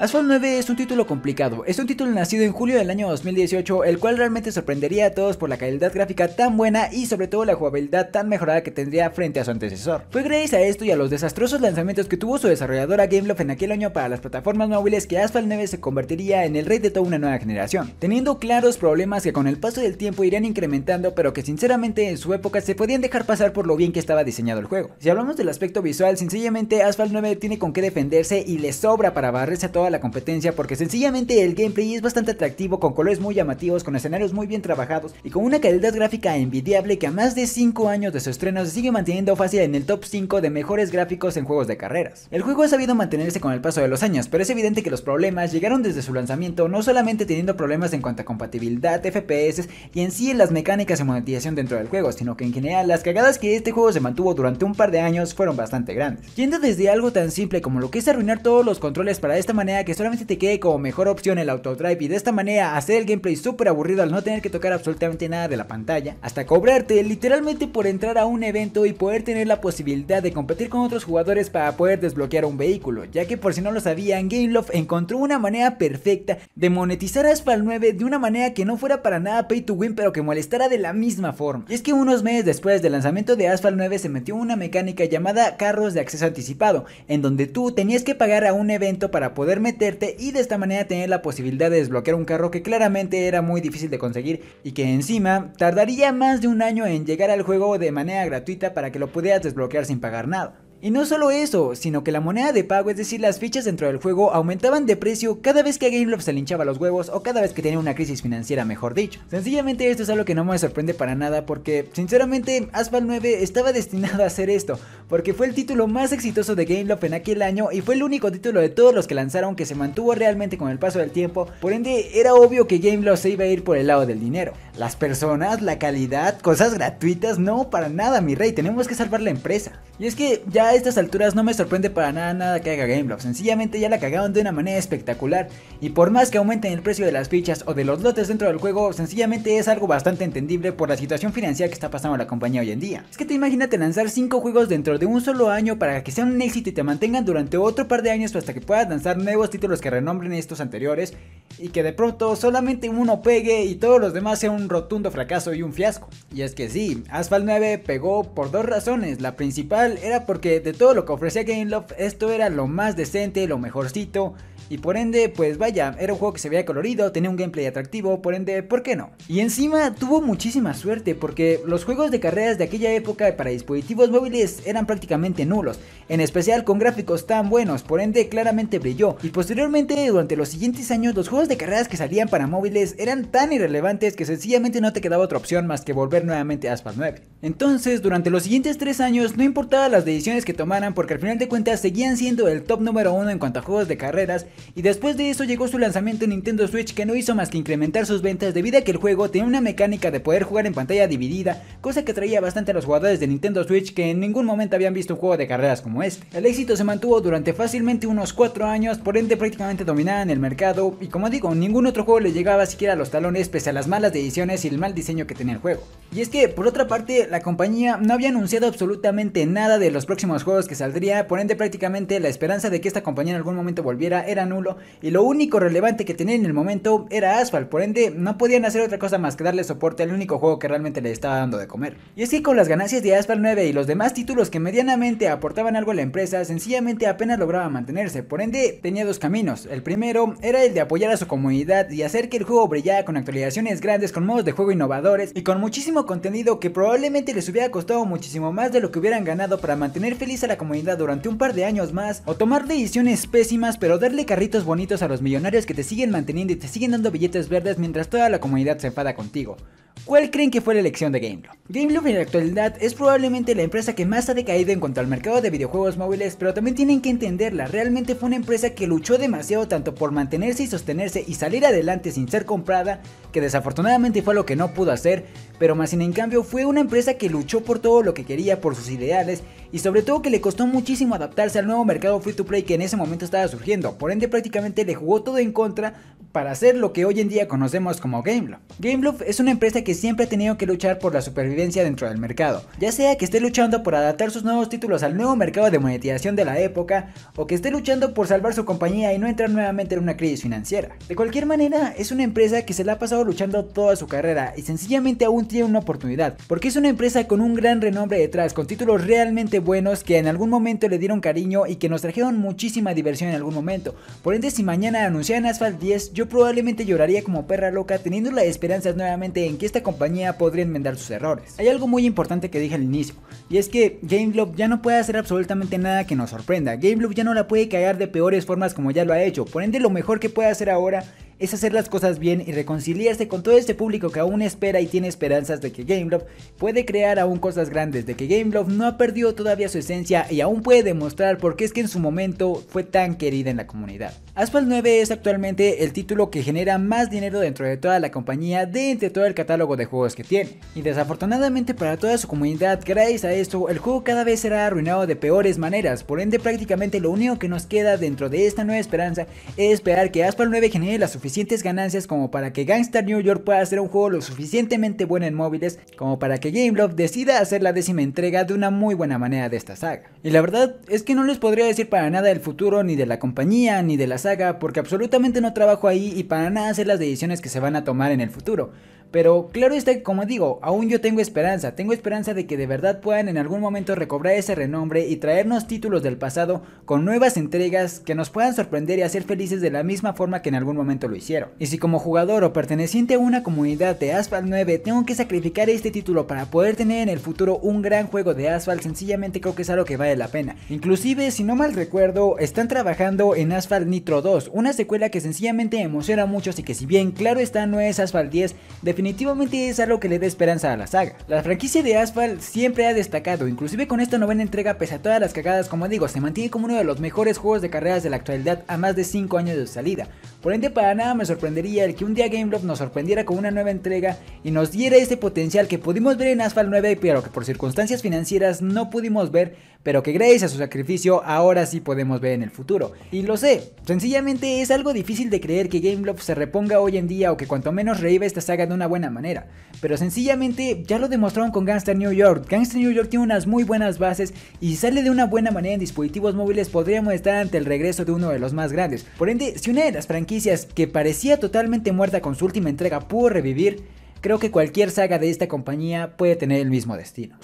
Asphalt 9 es un título complicado, es un título nacido en julio del año 2018, el cual realmente sorprendería a todos por la calidad gráfica tan buena y sobre todo la jugabilidad tan mejorada que tendría frente a su antecesor. Fue gracias a esto y a los desastrosos lanzamientos que tuvo su desarrolladora Gameloft en aquel año para las plataformas móviles que Asphalt 9 se convertiría en el rey de toda una nueva generación, teniendo claros problemas que con el paso del tiempo irían incrementando pero que sinceramente en su época se podían dejar pasar por lo bien que estaba diseñado el juego. Si hablamos del aspecto visual, sencillamente Asphalt 9 tiene con qué defenderse y le sobra para barrerse a toda la competencia porque sencillamente el gameplay es bastante atractivo con colores muy llamativos, con escenarios muy bien trabajados y con una calidad gráfica envidiable que a más de 5 años de su estreno se sigue manteniendo fácil en el top 5 de mejores gráficos en juegos de carreras. El juego ha sabido mantenerse con el paso de los años, pero es evidente que los problemas llegaron desde su lanzamiento no solamente teniendo problemas en cuanto a compatibilidad, FPS y en sí en las mecánicas de monetización dentro del juego, sino que en general las cagadas que este juego se mantuvo durante un par de años fueron bastante grandes. Yendo desde algo tan simple como lo que es arruinar todos los controles para esta manera que solamente te quede como mejor opción el autodrive y de esta manera hacer el gameplay súper aburrido al no tener que tocar absolutamente nada de la pantalla, hasta cobrarte literalmente por entrar a un evento y poder tener la posibilidad de competir con otros jugadores para poder desbloquear un vehículo, ya que por si no lo sabían, Gameloft encontró una manera perfecta de monetizar Asphalt 9 de una manera que no fuera para nada pay to win pero que molestara de la misma forma. Y es que unos meses después del lanzamiento de Asphalt 9 se metió una mecánica llamada carros de acceso anticipado, en donde tú tenías que pagar a un evento para poder meterte y de esta manera tener la posibilidad de desbloquear un carro que claramente era muy difícil de conseguir y que encima tardaría más de un año en llegar al juego de manera gratuita para que lo pudieras desbloquear sin pagar nada. Y no solo eso, sino que la moneda de pago, es decir, las fichas dentro del juego, aumentaban de precio cada vez que GameLoft se hinchaba los huevos o cada vez que tenía una crisis financiera, mejor dicho. Sencillamente esto es algo que no me sorprende para nada porque, sinceramente, Asphalt 9 estaba destinado a hacer esto, porque fue el título más exitoso de GameLoft en aquel año y fue el único título de todos los que lanzaron que se mantuvo realmente con el paso del tiempo, por ende era obvio que GameLoft se iba a ir por el lado del dinero. Las personas, la calidad, cosas gratuitas, no, para nada mi rey, tenemos que salvar la empresa. Y es que ya a estas alturas no me sorprende para nada nada que haga Gameloft, sencillamente ya la cagaron de una manera espectacular y por más que aumenten el precio de las fichas o de los lotes dentro del juego, sencillamente es algo bastante entendible por la situación financiera que está pasando la compañía hoy en día. Es que te imagínate lanzar 5 juegos dentro de un solo año para que sean un éxito y te mantengan durante otro par de años hasta que puedas lanzar nuevos títulos que renombren estos anteriores y que de pronto solamente uno pegue y todos los demás sean un rotundo fracaso y un fiasco. Y es que sí, Asphalt 9 pegó por dos razones, la principal era porque de todo lo que ofrecía Game esto era lo más decente, lo mejorcito. Y por ende, pues vaya, era un juego que se veía colorido, tenía un gameplay atractivo, por ende, ¿por qué no? Y encima tuvo muchísima suerte porque los juegos de carreras de aquella época para dispositivos móviles eran prácticamente nulos, en especial con gráficos tan buenos, por ende claramente brilló. Y posteriormente, durante los siguientes años, los juegos de carreras que salían para móviles eran tan irrelevantes que sencillamente no te quedaba otra opción más que volver nuevamente a Asphalt 9. Entonces, durante los siguientes 3 años, no importaba las decisiones que tomaran porque al final de cuentas seguían siendo el top número 1 en cuanto a juegos de carreras y después de eso llegó su lanzamiento en Nintendo Switch que no hizo más que incrementar sus ventas debido a que el juego tenía una mecánica de poder jugar en pantalla dividida, cosa que traía bastante a los jugadores de Nintendo Switch que en ningún momento habían visto un juego de carreras como este. El éxito se mantuvo durante fácilmente unos 4 años, por ende prácticamente dominaban el mercado y como digo, ningún otro juego le llegaba siquiera a los talones pese a las malas decisiones y el mal diseño que tenía el juego. Y es que por otra parte la compañía no había anunciado absolutamente nada de los próximos juegos que saldría, por ende prácticamente la esperanza de que esta compañía en algún momento volviera era nulo y lo único relevante que tenía en el momento era Asphalt, por ende no podían hacer otra cosa más que darle soporte al único juego que realmente le estaba dando de comer. Y así con las ganancias de Asphalt 9 y los demás títulos que medianamente aportaban algo a la empresa, sencillamente apenas lograba mantenerse, por ende tenía dos caminos, el primero era el de apoyar a su comunidad y hacer que el juego brillara con actualizaciones grandes, con modos de juego innovadores y con muchísimo contenido que probablemente les hubiera costado muchísimo más de lo que hubieran ganado para mantener feliz a la comunidad durante un par de años más o tomar decisiones pésimas pero darle carritos bonitos a los millonarios que te siguen manteniendo y te siguen dando billetes verdes mientras toda la comunidad se enfada contigo. ¿Cuál creen que fue la elección de Gameloft? Gameloft en la actualidad es probablemente la empresa que más ha decaído en cuanto al mercado de videojuegos móviles, pero también tienen que entenderla, realmente fue una empresa que luchó demasiado tanto por mantenerse y sostenerse y salir adelante sin ser comprada, que desafortunadamente fue lo que no pudo hacer, pero más sin en cambio fue una empresa que luchó por todo lo que quería, por sus ideales y sobre todo que le costó muchísimo adaptarse al nuevo mercado free to play que en ese momento estaba surgiendo, por ende prácticamente le jugó todo en contra para hacer lo que hoy en día conocemos como Gameloft. Gameloft es una empresa que siempre ha tenido que luchar por la supervivencia dentro del mercado, ya sea que esté luchando por adaptar sus nuevos títulos al nuevo mercado de monetización de la época o que esté luchando por salvar su compañía y no entrar nuevamente en una crisis financiera. De cualquier manera, es una empresa que se la ha pasado luchando toda su carrera y sencillamente aún tiene una oportunidad, porque es una empresa con un gran renombre detrás, con títulos realmente buenos que en algún momento le dieron cariño y que nos trajeron muchísima diversión en algún momento. Por ende, si mañana anuncian Asphalt 10, yo probablemente lloraría como perra loca teniendo las esperanzas nuevamente en que esta compañía podría enmendar sus errores. Hay algo muy importante que dije al inicio, y es que GameLove ya no puede hacer absolutamente nada que nos sorprenda, GameLove ya no la puede cagar de peores formas como ya lo ha hecho, por ende lo mejor que puede hacer ahora es hacer las cosas bien y reconciliarse con todo este público que aún espera y tiene esperanzas de que GameLove puede crear aún cosas grandes, de que GameLove no ha perdido todavía su esencia y aún puede demostrar por qué es que en su momento fue tan querida en la comunidad. Asphalt 9 es actualmente el título que genera más dinero dentro de toda la compañía de entre todo el catálogo de juegos que tiene. Y desafortunadamente para toda su comunidad, gracias a esto, el juego cada vez será arruinado de peores maneras, por ende prácticamente lo único que nos queda dentro de esta nueva esperanza es esperar que Asphalt 9 genere las suficientes ganancias como para que Gangster New York pueda hacer un juego lo suficientemente bueno en móviles como para que Gameloft decida hacer la décima entrega de una muy buena manera de esta saga. Y la verdad es que no les podría decir para nada del futuro ni de la compañía ni de la saga porque absolutamente no trabajo ahí y para nada hacer las decisiones que se van a tomar en el futuro. Pero claro está que como digo, aún yo tengo esperanza, tengo esperanza de que de verdad puedan en algún momento recobrar ese renombre y traernos títulos del pasado con nuevas entregas que nos puedan sorprender y hacer felices de la misma forma que en algún momento lo hicieron. Y si como jugador o perteneciente a una comunidad de Asphalt 9 tengo que sacrificar este título para poder tener en el futuro un gran juego de Asphalt, sencillamente creo que es algo que vale la pena. Inclusive, si no mal recuerdo, están trabajando en Asphalt Nitro 2, una secuela que sencillamente emociona a muchos y que si bien claro está no es Asphalt 10, definitivamente definitivamente es algo que le da esperanza a la saga. La franquicia de Asphalt siempre ha destacado, inclusive con esta novena entrega pese a todas las cagadas, como digo, se mantiene como uno de los mejores juegos de carreras de la actualidad a más de 5 años de salida. Por ende, para nada me sorprendería el que un día Gameloft nos sorprendiera con una nueva entrega y nos diera ese potencial que pudimos ver en Asphalt 9, pero que por circunstancias financieras no pudimos ver, pero que gracias a su sacrificio ahora sí podemos ver en el futuro. Y lo sé, sencillamente es algo difícil de creer que Gameloft se reponga hoy en día o que cuanto menos reviva esta saga de una buena manera. Pero sencillamente ya lo demostraron con Gangster New York. Gangster New York tiene unas muy buenas bases y si sale de una buena manera en dispositivos móviles podríamos estar ante el regreso de uno de los más grandes. Por ende, si una de las franquicias que parecía totalmente muerta con su última entrega pudo revivir, creo que cualquier saga de esta compañía puede tener el mismo destino.